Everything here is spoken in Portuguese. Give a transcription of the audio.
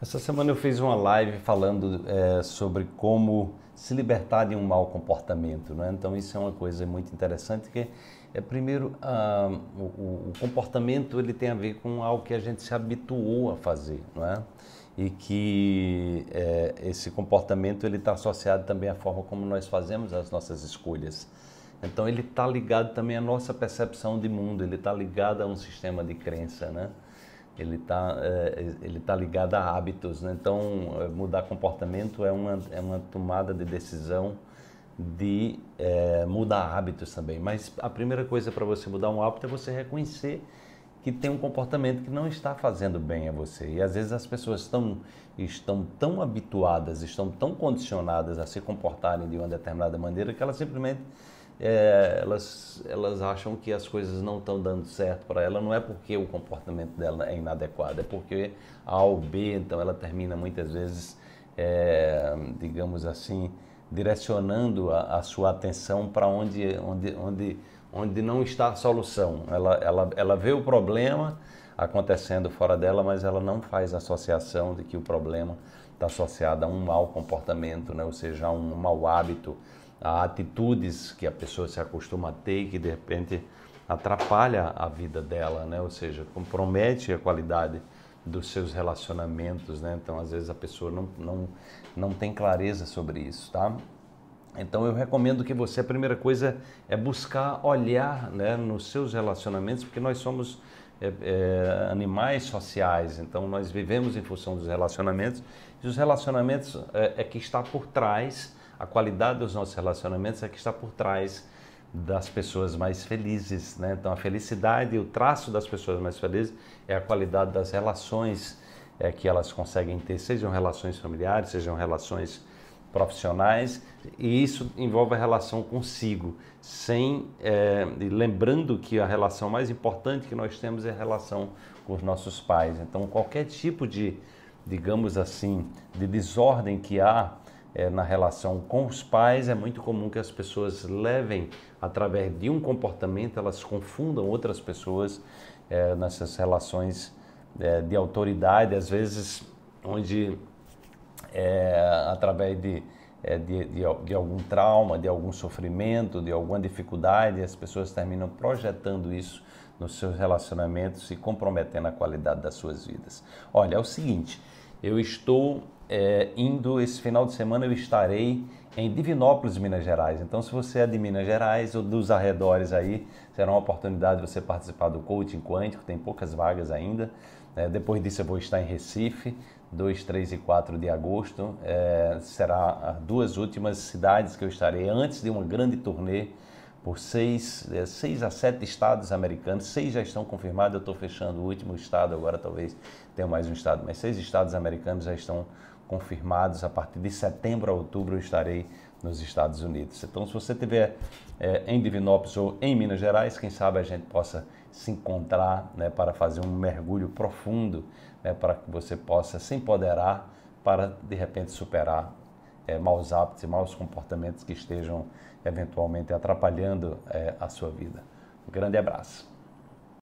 Essa semana eu fiz uma live falando é, sobre como se libertar de um mau comportamento, né? Então isso é uma coisa muito interessante que é primeiro ah, o, o, comportamento ele tem a ver com algo que a gente se habituou a fazer, não é? E que é, esse comportamento ele está associado também à forma como nós fazemos as nossas escolhas. Então ele está ligado também à nossa percepção de mundo, ele está ligado a um sistema de crença, né? ele está é, ele tá ligado a hábitos. Né? Então, é, mudar comportamento é uma, é uma tomada de decisão de é, mudar hábitos também. Mas a primeira coisa para você mudar um hábito é você reconhecer que tem um comportamento que não está fazendo bem a você. E às vezes as pessoas estão, estão tão habituadas, estão tão condicionadas a se comportarem de uma determinada maneira que elas simplesmente é, elas, elas acham que as coisas não estão dando certo para ela, não é porque o comportamento dela é inadequado, é porque A ou B, então ela termina muitas vezes, é, digamos assim, direcionando a, a sua atenção para onde, onde, onde, onde não está a solução. Ela, ela, ela vê o problema acontecendo fora dela, mas ela não faz associação de que o problema está associado a um mau comportamento, né? ou seja, a um mau hábito há atitudes que a pessoa se acostuma a ter e que de repente atrapalha a vida dela, né? Ou seja, compromete a qualidade dos seus relacionamentos, né? Então, às vezes a pessoa não, não, não tem clareza sobre isso, tá? Então, eu recomendo que você, a primeira coisa é buscar olhar né, nos seus relacionamentos, porque nós somos é, é, animais sociais, então nós vivemos em função dos relacionamentos, e os relacionamentos é, é que está por trás a qualidade dos nossos relacionamentos é que está por trás das pessoas mais felizes, né? Então a felicidade, o traço das pessoas mais felizes é a qualidade das relações é, que elas conseguem ter, sejam relações familiares, sejam relações profissionais, e isso envolve a relação consigo, sem é, lembrando que a relação mais importante que nós temos é a relação com os nossos pais. Então qualquer tipo de, digamos assim, de desordem que há é, na relação com os pais, é muito comum que as pessoas levem, através de um comportamento, elas confundam outras pessoas é, nessas relações é, de autoridade, às vezes onde, é, através de é, de, de, de, algum trauma, de algum sofrimento, de alguma dificuldade, as pessoas terminam projetando isso nos seus relacionamentos e comprometendo a qualidade das suas vidas. Olha, é o seguinte, eu estou é, indo esse final de semana eu estarei em Divinópolis, Minas Gerais. Então, se você é de Minas Gerais ou dos arredores aí, será uma oportunidade de você participar do coaching quântico. Tem poucas vagas ainda. É, depois disso, eu vou estar em Recife, 2, 3 e 4 de agosto. É, será as duas últimas cidades que eu estarei antes de uma grande turnê por seis, é, seis a sete estados americanos. Seis já estão confirmados, eu estou fechando o último estado, agora talvez tenha mais um estado, mas seis estados americanos já estão confirmados. A partir de setembro a outubro eu estarei nos Estados Unidos. Então, se você estiver é, em Divinópolis ou em Minas Gerais, quem sabe a gente possa se encontrar né, para fazer um mergulho profundo, né, para que você possa se empoderar para, de repente, superar é, maus hábitos e maus comportamentos que estejam eventualmente atrapalhando é, a sua vida. Um grande abraço.